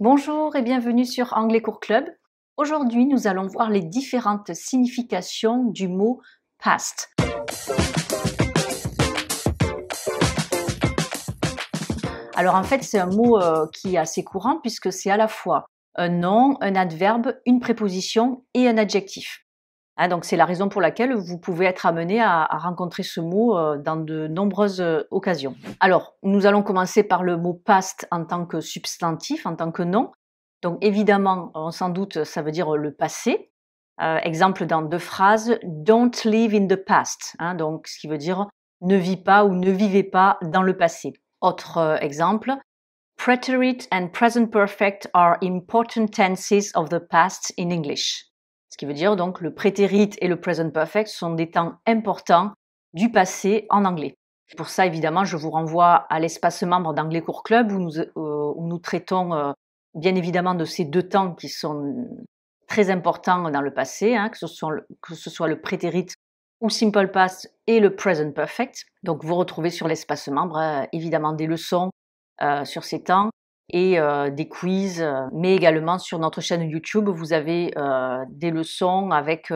Bonjour et bienvenue sur Anglais Court Club. Aujourd'hui, nous allons voir les différentes significations du mot past. Alors en fait, c'est un mot euh, qui est assez courant puisque c'est à la fois un nom, un adverbe, une préposition et un adjectif. Hein, donc c'est la raison pour laquelle vous pouvez être amené à, rencontrer ce mot euh, dans de nombreuses euh, occasions. Alors, nous allons commencer par le mot past en tant que substantif, en tant que nom. Donc évidemment, sans doute, ça veut dire le passé. Euh, exemple dans deux phrases, don't live in the past, hein, donc ce qui veut dire ne vis pas ou ne vivez pas dans le passé. Autre exemple, preterite and present perfect are important tenses of the past in English. Ce qui veut dire donc le prétérite et le present perfect sont des temps importants du passé en anglais. Pour ça, évidemment, je vous renvoie à l'espace membre d'Anglais Cours Club où nous, euh, où nous traitons euh, bien évidemment de ces deux temps qui sont très importants dans le passé, hein, que, ce soit le, que ce soit le prétérite ou simple past et le present perfect. Donc vous retrouvez sur l'espace membre euh, évidemment des leçons sur ces temps et euh, des quiz, euh, mais également sur notre chaîne YouTube, vous avez euh, des leçons avec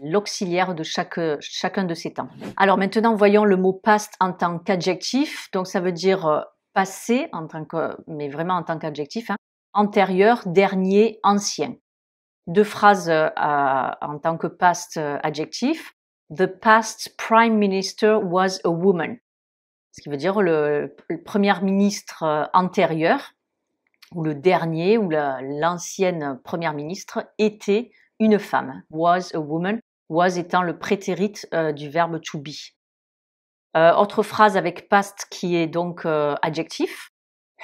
l'auxiliaire de chaque, chacun de ces temps. Alors maintenant, voyons le mot past en tant qu'adjectif. Donc ça veut dire passé, en tant mais vraiment en tant qu'adjectif, hein, antérieur, dernier, ancien. Deux phrases en tant que past adjectif. The past prime minister was a woman ce qui veut dire le, premier ministre euh, antérieur, ou le dernier, ou l'ancienne première ministre, était une femme, was a woman, was étant le prétérite euh, du verbe to be. Euh, autre phrase avec past qui est donc adjectif.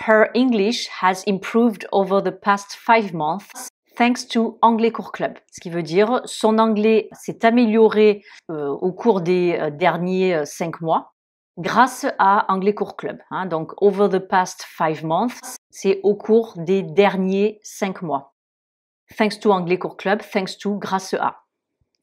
Her English has improved over the past five months thanks to Anglais Club. Ce qui veut dire son anglais s'est amélioré au cours des derniers cinq mois grâce à Anglais Cours Club. Hein. donc, over the past five months, c'est au cours des derniers cinq mois. Thanks to Anglais Cours Club, thanks to grâce à.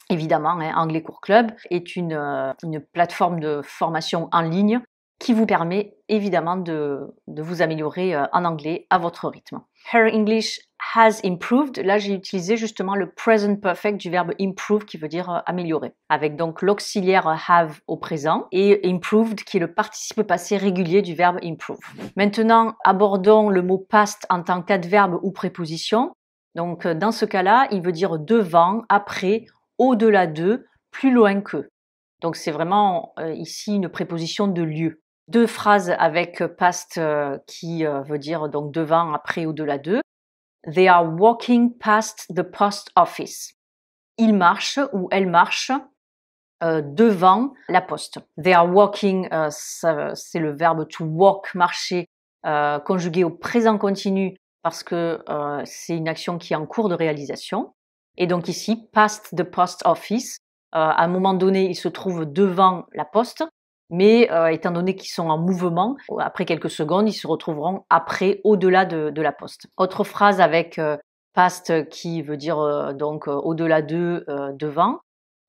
Évidemment, hein, Anglais Cours Club est euh, une plateforme de formation en ligne qui vous permet évidemment de, de vous améliorer euh, en anglais à votre rythme. Her English has improved. Là, j'ai utilisé justement le present perfect du verbe improve qui veut dire euh, améliorer. Avec donc l'auxiliaire euh, have au présent et improved qui est le participe passé régulier du verbe improve. Maintenant, abordons le mot past en tant qu'adverbe ou préposition. Donc, dans ce cas-là, il veut dire devant, après, au-delà de, plus loin que. Donc, c'est vraiment ici une préposition de lieu deux phrases avec euh, past euh, qui euh, veut dire donc devant, après ou delà d'eux. They are walking past the post office. Ils marchent ou elle marche devant la poste. They are walking, c'est le verbe to walk, marcher, conjugué au présent continu parce que c'est une action qui est en cours de réalisation. Et donc ici, past the post office. à un moment donné, il se trouve devant la poste mais euh, étant donné qu'ils sont en mouvement, après quelques secondes, ils se retrouveront après, au-delà de, de, la poste. Autre phrase avec euh, past qui veut dire euh, donc au-delà de, devant.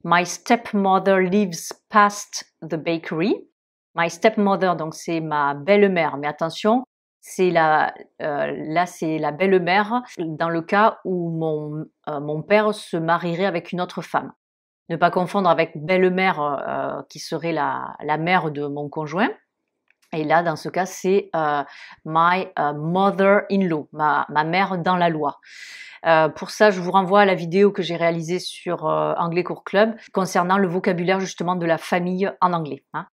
My stepmother lives past the bakery. My stepmother, donc c'est ma belle-mère. Mais attention, c'est la, là c'est la belle-mère dans le cas où mon, mon père se marierait avec une autre femme ne pas confondre avec belle-mère euh, euh, qui serait la, mère de mon conjoint. Et là, dans ce cas, c'est euh, my mother-in-law, ma, mère dans la loi. pour ça, je vous renvoie à la vidéo que j'ai réalisée sur Anglais Court Club concernant le vocabulaire justement de la famille en anglais. Hein.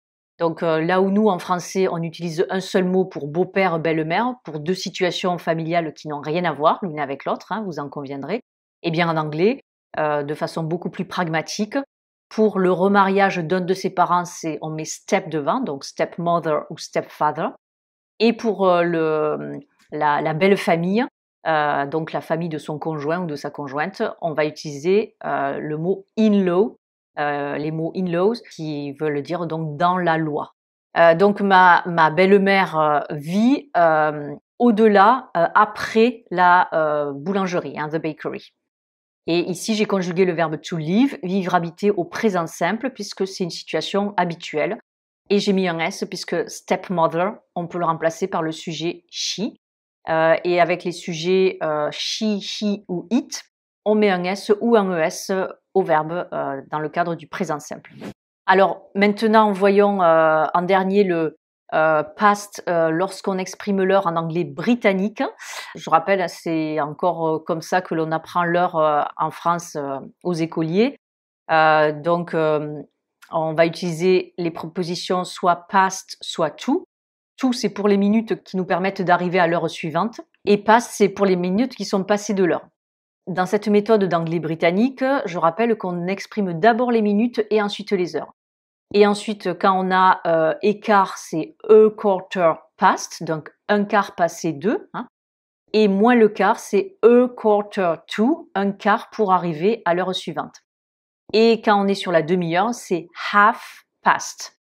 Donc là où nous, en français, on utilise un seul mot pour beau-père, belle-mère, pour deux situations familiales qui n'ont rien à voir l'une avec l'autre, hein, vous en conviendrez, eh bien en anglais, euh, de façon beaucoup plus pragmatique. Pour le remariage d'un de ses parents, c'est on met step devant, donc stepmother ou stepfather. Et pour euh, la, belle famille, euh, donc la famille de son conjoint ou de sa conjointe, on va utiliser le mot in-law, les mots in-laws qui veulent dire donc dans la loi. donc ma, belle-mère vit au-delà, après la boulangerie, hein, the bakery. Et ici, j'ai conjugué le verbe to live, vivre habiter au présent simple, puisque c'est une situation habituelle. Et j'ai mis un S, puisque stepmother, on peut le remplacer par le sujet she. Euh, et avec les sujets euh, she, he ou it, on met un S ou un ES au verbe euh, dans le cadre du présent simple. Alors maintenant, voyons euh, en dernier le, euh, past euh, lorsqu'on exprime l'heure en anglais britannique. Je rappelle, c'est encore euh, comme ça que l'on apprend l'heure en France aux écoliers. donc, on va utiliser les propositions soit past, soit to. To, c'est pour les minutes qui nous permettent d'arriver à l'heure suivante. Et past, c'est pour les minutes qui sont passées de l'heure. Dans cette méthode d'anglais britannique, je rappelle qu'on exprime d'abord les minutes et ensuite les heures. Et ensuite, quand on a euh, écart, c'est a quarter past, donc un quart passé deux. Hein. et moins le quart, c'est a quarter to, un quart pour arriver à l'heure suivante. Et quand on est sur la demi-heure, c'est half past.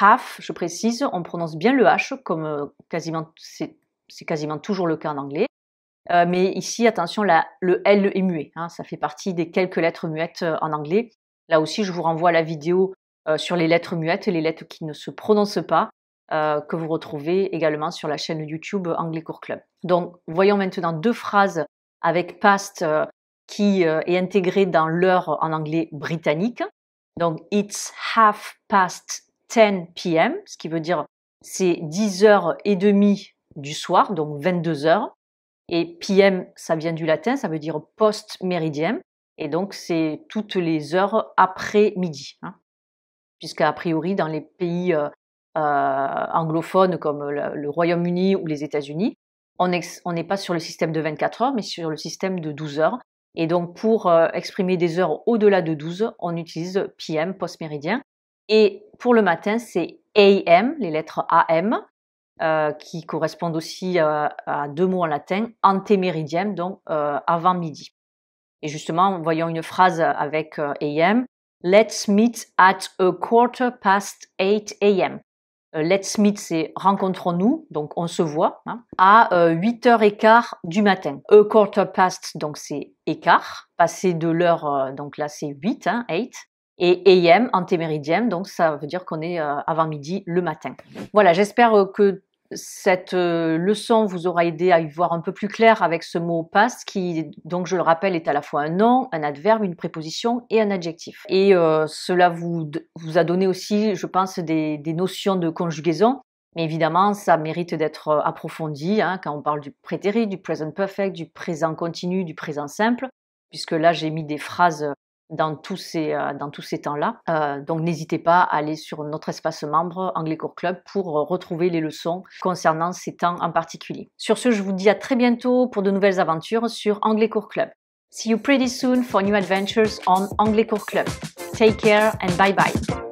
Half, je précise, on prononce bien le H, comme euh, quasiment, c'est, quasiment toujours le cas en anglais. Euh, mais ici, attention, la, le L est muet. Hein. ça fait partie des quelques lettres muettes euh, en anglais. Là aussi, je vous renvoie à la vidéo euh, sur les lettres muettes les lettres qui ne se prononcent pas, euh, que vous retrouvez également sur la chaîne YouTube Anglais Cours Club. Donc, voyons maintenant deux phrases avec past euh, qui est intégrée dans l'heure en anglais britannique. Donc, it's half past 10 p.m., ce qui veut dire c'est 10h30 du soir, donc 22h. Et PM, ça vient du latin, ça veut dire post-méridien. Et donc, c'est toutes les heures après midi. Hein puisque priori dans les pays euh, euh, anglophones comme le, Royaume-Uni ou les États-Unis, on n'est pas sur le système de 24 heures, mais sur le système de 12 heures. Et donc pour euh, exprimer des heures au-delà de 12, on utilise PM, post-méridien. Et pour le matin, c'est AM, les lettres AM, qui correspondent aussi à deux mots en latin, antéméridien, donc avant midi. Et justement, voyons une phrase avec AM, Let's meet at a quarter past 8 a.m. Euh, let's meet, c'est rencontrons-nous, donc on se voit, hein, à 8h15 euh, du matin. A quarter past, donc c'est écart, passé de l'heure, euh, donc là c'est 8, 8. Hein, et AM, antémeridien », donc ça veut dire qu'on est avant midi le matin. Voilà, j'espère que cette euh, leçon vous aura aidé à y voir un peu plus clair avec ce mot passe qui, donc je le rappelle, est à la fois un nom, un adverbe, une préposition et un adjectif. Et euh, cela vous, vous a donné aussi, je pense, des, notions de conjugaison. Mais évidemment, ça mérite d'être euh, approfondi hein, quand on parle du prétérit, du present perfect, du présent continu, du présent simple, puisque là j'ai mis des phrases dans tous ces, euh, dans tous ces temps-là. Euh, donc n'hésitez pas à aller sur notre espace membre Anglais Club pour euh, retrouver les leçons concernant ces temps en particulier. Sur ce, je vous dis à très bientôt pour de nouvelles aventures sur Anglais Cours Club. See you pretty soon for new adventures on Anglais Cours Club. Take care and bye bye.